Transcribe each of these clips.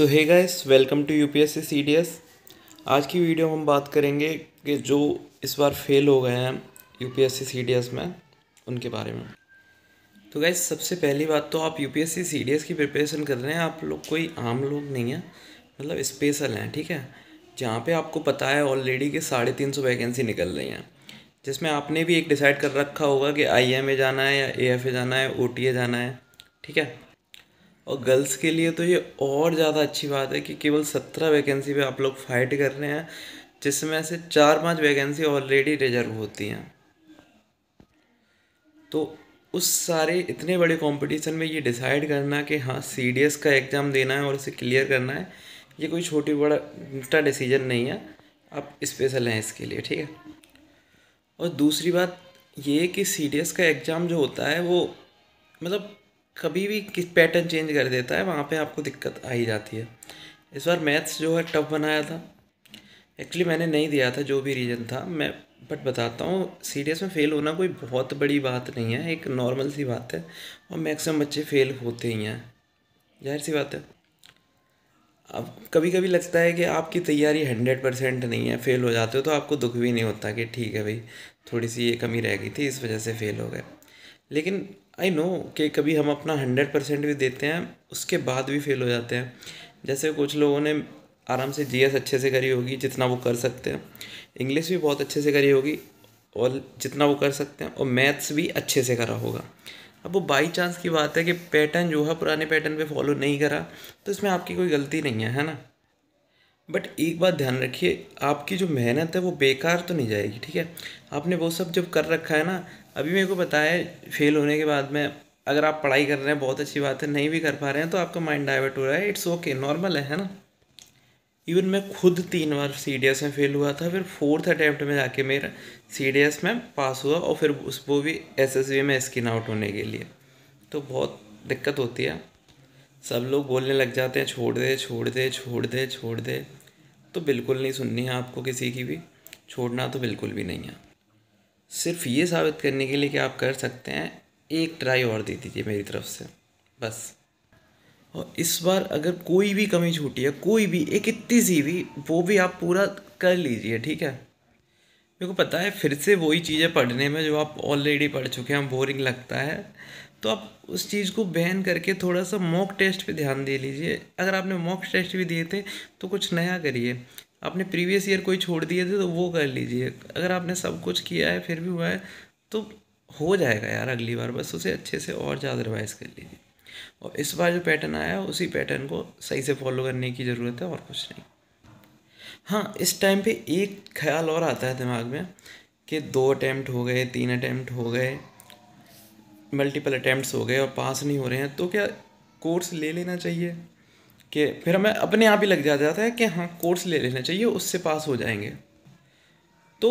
So hey guys welcome to UPSC CDS आज की video में हम बात करेंगे कि जो इस बार फेल हो गए हैं यूपीएससी सीडीएस में उनके बारे में तो गाइस सबसे पहली बात तो आप यूपीएससी सीडीएस की प्रिपरेशन कर रहे हैं आप लोग कोई आम लोग नहीं हैं मतलब स्पेशल हैं ठीक है जहाँ पे आपको पता है ऑलरेडी कि साढ़े तीन सौ वैकेंसी निकल रही हैं जिसमें आपने भी एक डिसाइड कर रखा होगा कि आई जाना है या ए जाना है ओ जाना है ठीक है और गर्ल्स के लिए तो ये और ज़्यादा अच्छी बात है कि केवल सत्रह वैकेंसी पे आप लोग फाइट कर रहे हैं जिसमें से चार पांच वैकेंसी ऑलरेडी रिजर्व होती हैं तो उस सारे इतने बड़े कंपटीशन में ये डिसाइड करना कि हाँ सी का एग्ज़ाम देना है और उसे क्लियर करना है ये कोई छोटी बड़ा डिसीजन नहीं है आप स्पेशल हैं इसके लिए ठीक है और दूसरी बात ये कि सी का एग्ज़ाम जो होता है वो मतलब कभी भी किस पैटर्न चेंज कर देता है वहाँ पे आपको दिक्कत आ ही जाती है इस बार मैथ्स जो है टफ बनाया था एक्चुअली मैंने नहीं दिया था जो भी रीज़न था मैं बट बताता हूँ सी में फ़ेल होना कोई बहुत बड़ी बात नहीं है एक नॉर्मल सी बात है और मैक्सिमम बच्चे फ़ेल होते ही हैं जाहिर सी बात है अब कभी कभी लगता है कि आपकी तैयारी हंड्रेड परसेंट नहीं है फ़ेल हो जाते हो तो आपको दुख भी नहीं होता कि ठीक है भाई थोड़ी सी ये कमी रह गई थी इस वजह से फ़ेल हो गए लेकिन आई नो कि कभी हम अपना हंड्रेड परसेंट भी देते हैं उसके बाद भी फेल हो जाते हैं जैसे कुछ लोगों ने आराम से जीएस अच्छे से करी होगी जितना वो कर सकते हैं इंग्लिश भी बहुत अच्छे से करी होगी और जितना वो कर सकते हैं और मैथ्स भी अच्छे से करा होगा अब वो बाई चांस की बात है कि पैटर्न जो है पुराने पैटर्न पे फॉलो नहीं करा तो इसमें आपकी कोई गलती नहीं है है ना बट एक बात ध्यान रखिए आपकी जो मेहनत है वो बेकार तो नहीं जाएगी ठीक है आपने वो सब जब कर रखा है ना अभी मेरे को बताया फेल होने के बाद में अगर आप पढ़ाई कर रहे हैं बहुत अच्छी बात है नहीं भी कर पा रहे हैं तो आपका माइंड डाइवर्ट हो रहा है इट्स ओके नॉर्मल है है ना इवन मैं खुद तीन बार सी डी एस में फेल हुआ था फिर फोर्थ अटैम्प्ट में जाके मेरा सी डी एस में पास हुआ और फिर उस वो भी एस एस बी में स्किन आउट होने के लिए तो बहुत दिक्कत होती है सब लोग बोलने लग जाते हैं छोड़ दे छोड़ दे छोड़ दे छोड़ दे तो बिल्कुल नहीं सुननी है आपको किसी की भी छोड़ना तो बिल्कुल भी नहीं है सिर्फ ये साबित करने के लिए कि आप कर सकते हैं एक ट्राई और दे दीजिए मेरी तरफ से बस और इस बार अगर कोई भी कमी छूटी है कोई भी एक इतनी सी भी वो भी आप पूरा कर लीजिए ठीक है मेरे को पता है फिर से वही चीज़ें पढ़ने में जो आप ऑलरेडी पढ़ चुके हैं बोरिंग लगता है तो आप उस चीज़ को बैन करके थोड़ा सा मॉक टेस्ट पे ध्यान दे लीजिए अगर आपने मॉक टेस्ट भी दिए थे तो कुछ नया करिए आपने प्रीवियस ईयर कोई छोड़ दिए थे तो वो कर लीजिए अगर आपने सब कुछ किया है फिर भी हुआ है तो हो जाएगा यार अगली बार बस उसे अच्छे से और ज़्यादा रिवाइज कर लीजिए और इस बार जो पैटर्न आया है उसी पैटर्न को सही से फॉलो करने की ज़रूरत है और कुछ नहीं हाँ इस टाइम पे एक ख्याल और आता है दिमाग में कि दो अटैम्प्ट हो गए तीन अटैम्प्ट हो गए मल्टीपल अटैम्प्ट हो गए और पास नहीं हो रहे हैं तो क्या कोर्स ले लेना चाहिए कि फिर हमें अपने आप ही लग जा जाता है कि हाँ कोर्स ले लेना चाहिए उससे पास हो जाएंगे तो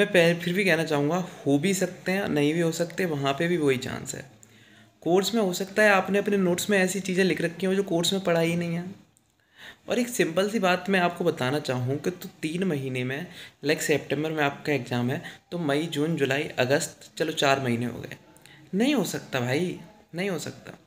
मैं फिर भी कहना चाहूँगा हो भी सकते हैं नहीं भी हो सकते वहाँ पे भी वही चांस है कोर्स में हो सकता है आपने अपने नोट्स में ऐसी चीज़ें लिख रखी हो जो कोर्स में पढ़ाई ही नहीं है और एक सिंपल सी बात मैं आपको बताना चाहूँ कि तो तीन महीने में लाइक सेप्टेम्बर में आपका एग्ज़ाम है तो मई जून जुलाई अगस्त चलो चार महीने हो गए नहीं हो सकता भाई नहीं हो सकता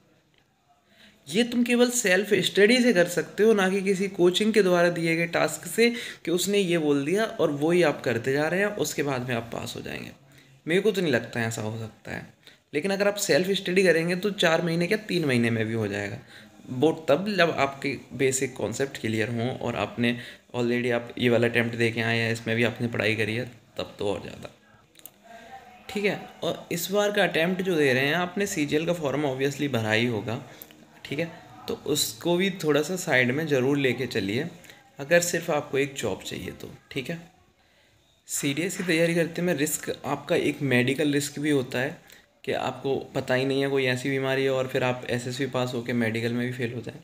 ये तुम केवल सेल्फ स्टडी से कर सकते हो ना कि किसी कोचिंग के द्वारा दिए गए टास्क से कि उसने ये बोल दिया और वो ही आप करते जा रहे हैं उसके बाद में आप पास हो जाएंगे मेरे को तो नहीं लगता है ऐसा हो सकता है लेकिन अगर आप सेल्फ स्टडी करेंगे तो चार महीने क्या तीन महीने में भी हो जाएगा वो तब जब आपके बेसिक कॉन्सेप्ट क्लियर हों और आपने ऑलरेडी आप ये वाला अटैम्प्ट दे के आए हैं इसमें भी आपने पढ़ाई करी है तब तो और ज़्यादा ठीक है और इस बार का अटैम्प्ट जो दे रहे हैं आपने सी का फॉर्म ऑब्वियसली भरा ही होगा ठीक है तो उसको भी थोड़ा सा साइड में ज़रूर लेके चलिए अगर सिर्फ आपको एक जॉब चाहिए तो ठीक है सी की तैयारी करते में रिस्क आपका एक मेडिकल रिस्क भी होता है कि आपको पता ही नहीं है कोई ऐसी बीमारी है और फिर आप एसएसबी पास होकर मेडिकल में भी फेल हो जाए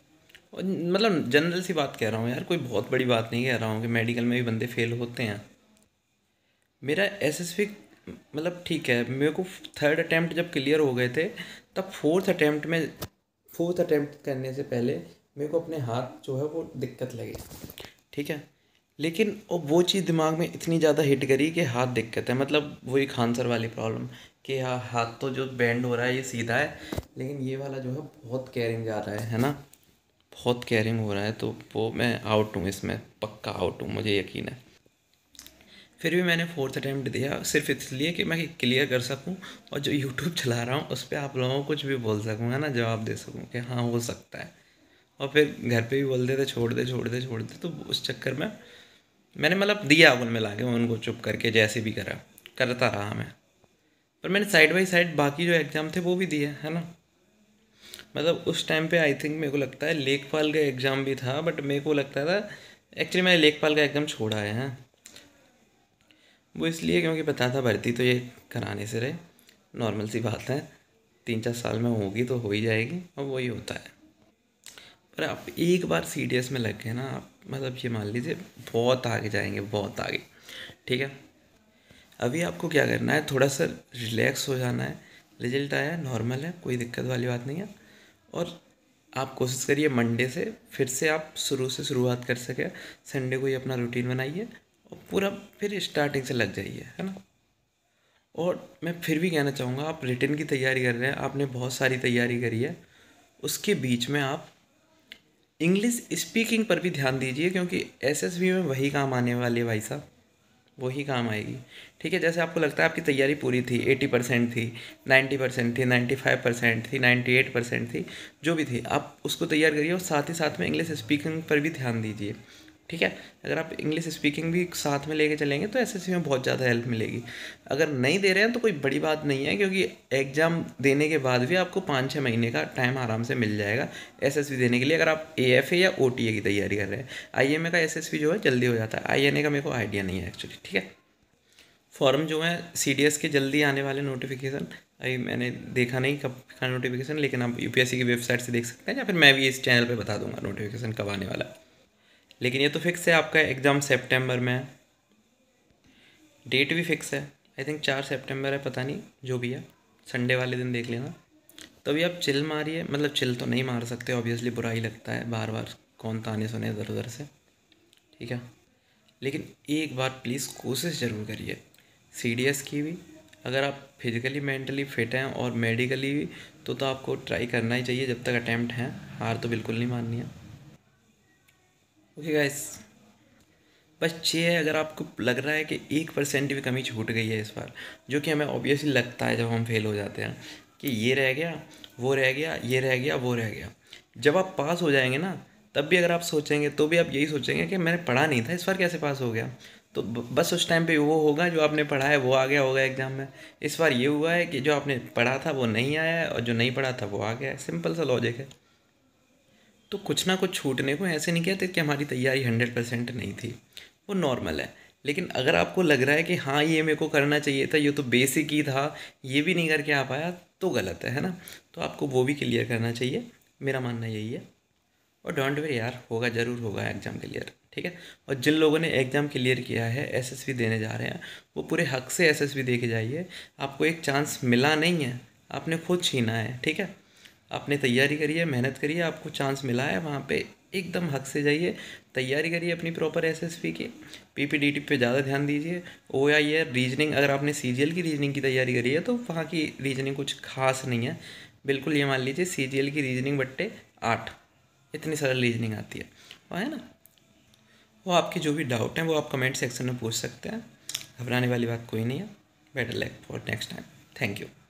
और मतलब जनरल सी बात कह रहा हूँ यार कोई बहुत बड़ी बात नहीं कह रहा हूँ कि मेडिकल में भी बंदे फेल होते हैं मेरा एसएसबी मतलब ठीक है मेरे को थर्ड अटैम्प्ट जब क्लियर हो गए थे तब फोर्थ अटैम्प्ट में फोर्थ अटैम्प्ट करने से पहले मेरे को अपने हाथ जो है वो दिक्कत लगी ठीक है लेकिन वो चीज़ दिमाग में इतनी ज़्यादा हिट करी कि हाथ दिक्कत है मतलब वही एक हांसर वाली प्रॉब्लम कि हाँ हाथ तो जो बैंड हो रहा है ये सीधा है लेकिन ये वाला जो है बहुत कैरिंग जा रहा है है ना बहुत कैरिंग हो रहा है तो वो मैं आउट हूँ इसमें पक्का आउट हूँ मुझे यकीन है फिर भी मैंने फोर्थ अटैम्प्ट दिया सिर्फ इसलिए कि मैं क्लियर कर सकूं और जो यूट्यूब चला रहा हूं उस पर आप लोगों को कुछ भी बोल सकूँ है ना जवाब दे सकूँ कि हाँ हो सकता है और फिर घर पे भी बोलते थे छोड़ दे छोड़ दे छोड़ दे तो उस चक्कर में मैंने मतलब दिया उन मिला के उनको चुप करके जैसे भी करा करता रहा मैं पर मैंने साइड बाई साइड बाकी जो एग्ज़ाम थे वो भी दिए है ना मतलब उस टाइम पे आई थिंक मेरे को लगता है लेखपाल का एग्ज़ाम भी था बट मेरे को लगता था एक्चुअली मैंने लेखपाल का एग्ज़ाम छोड़ा है हाँ। वो इसलिए क्योंकि पता था भर्ती तो ये कराने से रहे नॉर्मल सी बात है तीन चार साल में होगी तो हो ही जाएगी और वही होता है पर आप एक बार सी डी एस में लग गए ना आप मतलब ये मान लीजिए बहुत आगे जाएंगे बहुत आगे ठीक है अभी आपको क्या करना है थोड़ा सा रिलैक्स हो जाना है रिजल्ट आया नॉर्मल है कोई दिक्कत वाली बात नहीं है और आप कोशिश करिए मंडे से फिर से आप शुरू से शुरुआत कर सके संडे को ही अपना रूटीन बनाइए और पूरा फिर स्टार्टिंग से लग जाइए है ना और मैं फिर भी कहना चाहूँगा आप रिटर्न की तैयारी कर रहे हैं आपने बहुत सारी तैयारी करी है उसके बीच में आप इंग्लिश स्पीकिंग पर भी ध्यान दीजिए क्योंकि एसएसबी में वही काम आने वाली है भाई साहब वही काम आएगी ठीक है जैसे आपको लगता है आपकी तैयारी पूरी थी एटी परसेंट थी नाइन्टी परसेंट थी नाइन्टी फाइव परसेंट थी नाइन्टी एट परसेंट थी जो भी थी आप उसको तैयार करिए और साथ ही साथ में इंग्लिश स्पीकिंग पर भी ध्यान दीजिए ठीक है अगर आप इंग्लिश स्पीकिंग भी साथ में लेके चलेंगे तो एस में बहुत ज़्यादा हेल्प मिलेगी अगर नहीं दे रहे हैं तो कोई बड़ी बात नहीं है क्योंकि एग्ज़ाम देने के बाद भी आपको पाँच छः महीने का टाइम आराम से मिल जाएगा एस देने के लिए अगर आप ए या ओ की तैयारी कर रहे हैं आई का एस जो है जल्दी हो जाता है आई का मेरे को आइडिया नहीं है एक्चुअली ठीक है फॉर्म जो है सी के जल्दी आने वाले नोटिफिकेशन अभी मैंने देखा नहीं कब का नोटिफिकेशन लेकिन आप यूपीएससी की वेबसाइट से देख सकते हैं या फिर मैं भी इस चैनल पे बता दूंगा नोटिफिकेशन कब आने वाला है लेकिन ये तो फिक्स है आपका एग्ज़ाम सेप्टेम्बर में है डेट भी फिक्स है आई थिंक चार सेप्टेम्बर है पता नहीं जो भी है संडे वाले दिन देख लेना तभी आप चिल मारिए मतलब चिल तो नहीं मार सकते ऑब्वियसली बुरा ही लगता है बार बार कौन ताने सुने इधर उधर से ठीक है लेकिन एक बार प्लीज़ कोशिश ज़रूर करिए सी की भी अगर आप फिजिकली मेंटली फिट हैं और मेडिकली भी तो तो आपको ट्राई करना ही चाहिए जब तक अटैम्प्ट हैं हार तो बिल्कुल नहीं माननी है ओके गाइस बस छः है अगर आपको लग रहा है कि एक परसेंट भी कमी छूट गई है इस बार जो कि हमें ऑब्वियसली लगता है जब हम फेल हो जाते हैं कि ये रह गया वो रह गया ये रह गया वो रह गया जब आप पास हो जाएंगे ना तब भी अगर आप सोचेंगे तो भी आप यही सोचेंगे कि मैंने पढ़ा नहीं था इस बार कैसे पास हो गया तो बस उस टाइम पे वो होगा जो आपने पढ़ा है वो आ गया होगा एग्ज़ाम में इस बार ये हुआ है कि जो आपने पढ़ा था वो नहीं आया है और जो नहीं पढ़ा था वो आ गया है सिंपल सा लॉजिक है तो कुछ ना कुछ छूटने को ऐसे नहीं कहते कि हमारी तैयारी हंड्रेड परसेंट नहीं थी वो नॉर्मल है लेकिन अगर आपको लग रहा है कि हाँ ये मेरे को करना चाहिए था ये तो बेसिक ही था ये भी नहीं करके आ पाया तो गलत है है ना तो आपको वो भी क्लियर करना चाहिए मेरा मानना यही है और डोंट वे यार होगा ज़रूर होगा एग्ज़ाम क्लियर ठीक है और जिन लोगों ने एग्ज़ाम क्लियर किया है एसएसबी देने जा रहे हैं वो पूरे हक से एसएसबी दे के जाइए आपको एक चांस मिला नहीं है आपने खुद छीना है ठीक है आपने तैयारी करिए मेहनत करिए आपको चांस मिला है वहाँ पे एकदम हक से जाइए तैयारी करिए अपनी प्रॉपर एसएसपी की पीपीडीटी पे ज़्यादा ध्यान दीजिए ओ आई ये रीजनिंग अगर आपने सीजीएल की रीजनिंग की तैयारी करी है तो वहाँ की रीजनिंग कुछ खास नहीं है बिल्कुल ये मान लीजिए एल की रीजनिंग बट्टे आठ इतनी सरल रीजनिंग आती है वो है ना वो आपके जो भी डाउट हैं वो आप कमेंट सेक्शन में पूछ सकते हैं घबराने वाली बात कोई नहीं है better luck for next time thank you